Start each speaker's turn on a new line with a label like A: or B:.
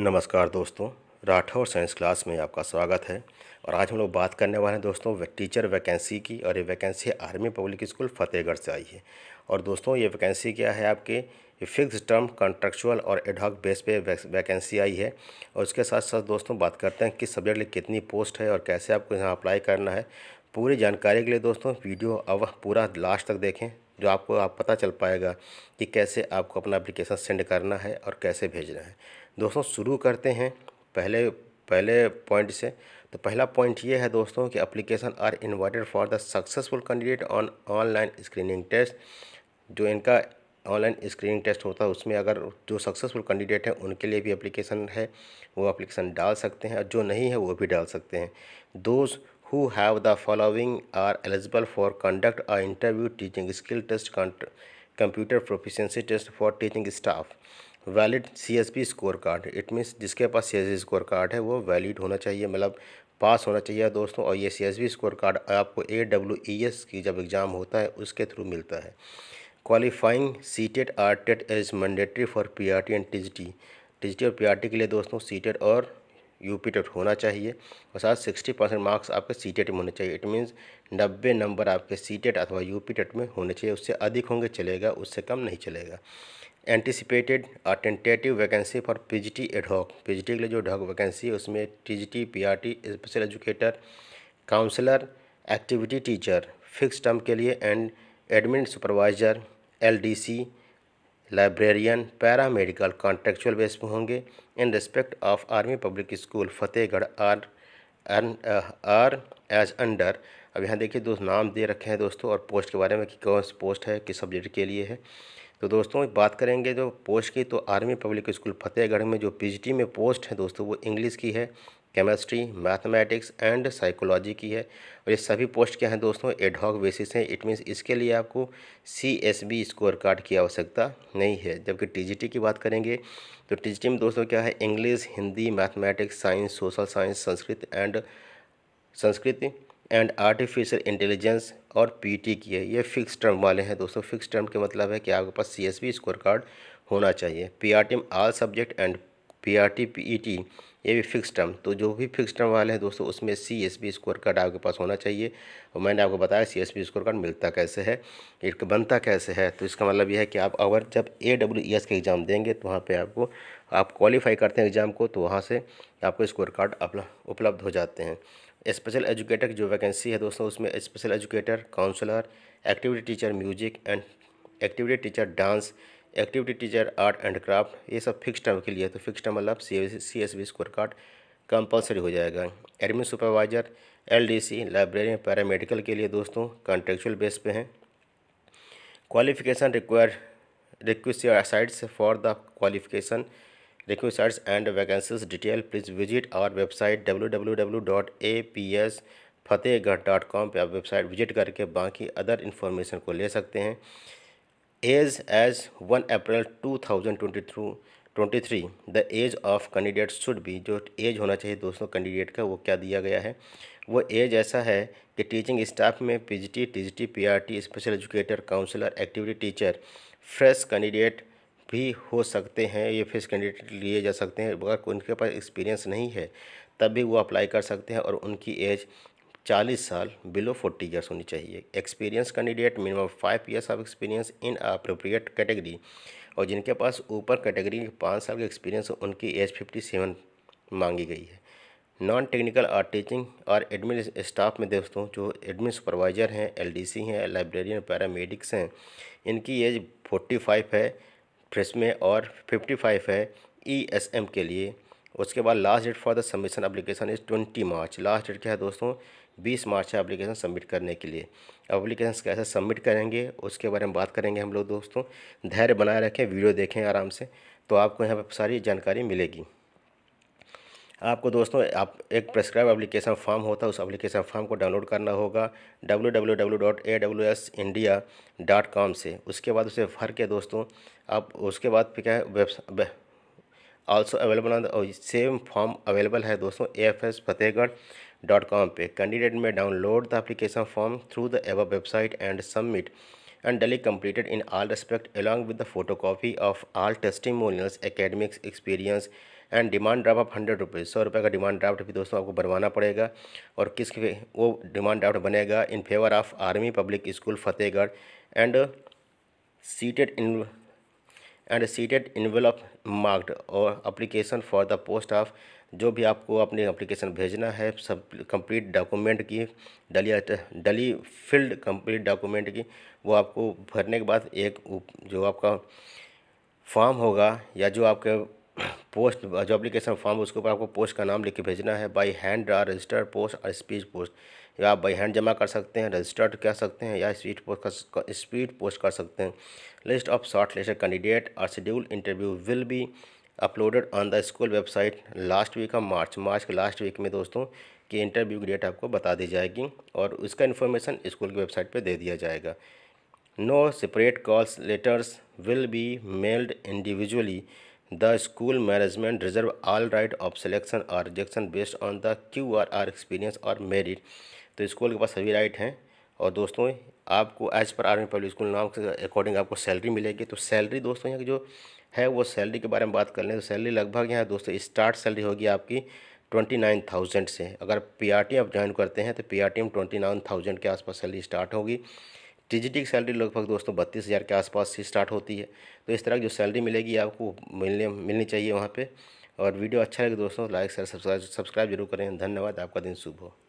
A: नमस्कार दोस्तों Rathore science class में आपका स्वागत है और आज हम लोग बात करने वाले हैं दोस्तों वे टीचर वैकेंसी की और ये vacancy army public school Fatehgarh से आई है और दोस्तों ये वैकेंसी क्या है आपके फिक्स टर्म कॉन्ट्रेक्चुअल और एडहॉक बेस पे वैकेंसी आई है और उसके साथ साथ दोस्तों बात करते हैं किस सब्जेक्ट लिए कितनी पोस्ट है और कैसे आपको यहाँ अप्लाई करना है पूरी जानकारी के लिए दोस्तों वीडियो अब पूरा लास्ट तक देखें जो आपको आप पता चल पाएगा कि कैसे आपको अपना एप्लीकेशन सेंड करना है और कैसे भेजना है दोस्तों शुरू करते हैं पहले पहले पॉइंट से तो पहला पॉइंट ये है दोस्तों कि application are invited for the successful candidate on online screening test जो इनका ऑनलाइन स्क्रीनिंग टेस्ट होता है उसमें अगर जो सक्सेसफुल कैंडिडेट हैं उनके लिए भी अप्लीकेशन है वो अप्लीकेशन डाल सकते हैं और जो नहीं है वो भी डाल सकते हैं those who have the following are eligible for conduct a interview teaching skill test computer proficiency test for teaching staff valid C score card it means जिसके पास सी स्कोर कार्ड है वो वैलिड होना चाहिए मतलब पास होना चाहिए दोस्तों और ये सी स्कोर कार्ड आपको ए डब्ल्यू ई एस की जब एग्ज़ाम होता है उसके थ्रू मिलता है qualifying C TET are TET as mandatory for P R T and T T T T और पी आर टी के लिए दोस्तों सी टेट और यू पी टेट होना चाहिए और साथ सिक्सटी परसेंट मार्क्स आपके सी टेट में होने चाहिए इट मीन्स नब्बे नंबर आपके सी टेट अथवा यू पी टेट में होने चाहिए उससे अधिक होंगे चलेगा उससे कम नहीं चलेगा anticipated tentative vacancy for PGT ad hoc PGT के लिए जो एडहॉक वैकेंसी है उसमें TGT PRT special educator counsellor activity teacher fix term के लिए and admin supervisor LDC librarian paramedical contractual base पर होंगे in respect of army public school Fatehgarh are are as under अब यहाँ देखिए दोस्त नाम दे रखे हैं दोस्तों और पोस्ट के बारे में कि कौन सी पोस्ट है किस सब्जेक्ट के लिए है तो दोस्तों बात करेंगे जो पोस्ट की तो आर्मी पब्लिक स्कूल फतेहगढ़ में जो पीजीटी में पोस्ट है दोस्तों वो इंग्लिश की है केमिस्ट्री मैथमेटिक्स एंड साइकोलॉजी की है और ये सभी पोस्ट क्या हैं दोस्तों एडहॉक बेसिस हैं इट मीन्स इसके लिए आपको C S B score card की आवश्यकता नहीं है जबकि टी की बात करेंगे तो टी में दोस्तों क्या है English Hindi mathematics science social science Sanskrit and संस्कृति एंड आर्टिफिशियल इंटेलिजेंस और पीटी की है ये फिक्स टर्म वाले हैं दोस्तों फिक्स टर्म के मतलब है कि आपके पास सीएसबी स्कोर कार्ड होना चाहिए PRTM all subject and PRT PET ये भी फिक्स टर्म तो जो भी फिक्स टर्म वाले हैं दोस्तों उसमें C S B score card आपके पास होना चाहिए और मैंने आपको बताया C S B score card मिलता कैसे है बनता कैसे है तो इसका मतलब यह है कि आप अगर जब ए डब्ल्यू एस के एग्ज़ाम देंगे तो वहाँ पर आपको आप क्वालिफाई करते हैं एग्ज़ाम को तो वहाँ से आपको स्कोर कार्ड उपलब्ध हो जाते हैं स्पेशल एजुकेटर की जो वैकेंसी है दोस्तों उसमें special educator counsellor activity teacher music and activity teacher dance activity teacher art and craft ये सब फिक्स टर्म के लिए तो फिक्स टर्म मतलब C C S B score card compulsory हो जाएगा admin supervisor LDC library paramedical के लिए दोस्तों कॉन्ट्रेक्चुअल बेस पे हैं qualification require request sides for the qualification W W vacancies detail please visit our website www.apsfatehgarh.com पे आप वेबसाइट विजिट करके बाकी अदर इन्फॉर्मेशन को ले सकते हैं age age one April two thousand twenty through twenty three the age of candidate should भी जो एज होना चाहिए दोस्तों कैंडिडेट का वो क्या दिया गया है वो एज ऐसा है कि टीचिंग स्टाफ में P P R T special educator counsellor activity teacher fresh candidate भी हो सकते हैं ये फिर कैंडिडेट लिए जा सकते हैं अगर उनके पास एक्सपीरियंस नहीं है तब भी वो अप्लाई कर सकते हैं और उनकी एज 40 साल बिलो 40 ईयर्स होनी चाहिए experience candidate minimum five years of experience in appropriate category और जिनके पास ऊपर कैटेगरी के पाँच साल का एक्सपीरियंस उनकी एज फिफ्टी सेवन मांगी गई है नॉन टेक्निकल आर टीचिंग और एडमिन स्टाफ में दोस्तों जो एडमिन सुपरवाइज़र हैं एलडीसी हैं लाइब्रेरियन पैरामेडिक्स हैं इनकी एज 45 है फ्रेश में और 55 है ईएसएम e के लिए उसके बाद last date for the submission application is twenty March last date क्या है दोस्तों बीस मार्च है एप्लीकेशन सबमिट करने के लिए अप्लीकेशन कैसे सबमिट करेंगे उसके बारे में बात करेंगे हम लोग दोस्तों धैर्य बनाए रखें वीडियो देखें आराम से तो आपको यहाँ पर सारी जानकारी मिलेगी आपको दोस्तों आप एक प्रेस्क्राइब एप्लीकेशन फॉर्म होता है उस एप्लीकेशन फॉर्म को डाउनलोड करना होगा डब्ल्यू से उसके बाद उसे भर के दोस्तों आप उसके बाद फिर क्या है web also available on same form available है दोस्तों A F S Fatehgarh dot com पर candidate may download the application form through the एव website and submit and duly completed in all respect along with the photocopy of all testimonials academics experience and demand draft आप hundred rupees सौ रुपये का demand draft भी दोस्तों आपको बनवाना पड़ेगा और किस वो डिमांड ड्राफ्ट बनेगा in favour of army public school Fatehgarh and sealed in and sealed envelope marked और application for the post of जो भी आपको अपने एप्लीकेशन भेजना है सब कंप्लीट डॉक्यूमेंट की डली डली फिल्ड कंप्लीट डॉक्यूमेंट की वो आपको भरने के बाद एक जो आपका फॉर्म होगा या जो आपके पोस्ट जो अप्लीकेशन फॉर्म उसके ऊपर आपको पोस्ट का नाम लिख के भेजना है बाई हैंड रजिस्टर्ड पोस्ट और स्पीच पोस्ट या आप बाई हैंड जमा कर सकते हैं रजिस्टर्ड कर सकते हैं या स्पीड पोस्ट कर स्पीड पोस्ट कर सकते हैं list of short list candidate और schedule interview will be uploaded on the school website last week of March March के लास्ट वीक में दोस्तों कि इंटरव्यू की डेट आपको बता दी जाएगी और उसका इन्फॉर्मेशन स्कूल की वेबसाइट पर दे दिया जाएगा no separate calls letters will be mailed individually the school management reserve all right of selection और rejection based on the Q R R experience और मेरिट तो स्कूल के पास सभी राइट हैं और दोस्तों आपको as per army public school नाम के अकॉर्डिंग आपको सैलरी मिलेगी तो सैलरी दोस्तों यहाँ की जो है वो सैलरी के बारे में बात कर लें तो सैलरी लगभग यहाँ दोस्तों स्टार्ट सैलरी होगी आपकी ट्वेंटी नाइन थाउजेंड से अगर पी आर टी आप ज्वाइन करते हैं तो पी आर टी में ट्वेंटी नाइन थाउजेंड के आसपास सैलरी स्टार्ट होगी टी जी टी की सैलरी लगभग दोस्तों बत्तीस हज़ार के आसपास से स्टार्ट होती है तो इस तरह की जो सैलरी मिलेगी आपको मिलने मिलनी चाहिए वहाँ पर और वीडियो अच्छा लगे दोस्तों लाइक शेयर सब्सक्राइब सब्सक्राइब जरूर करें धन्यवाद आपका दिन शुभ हो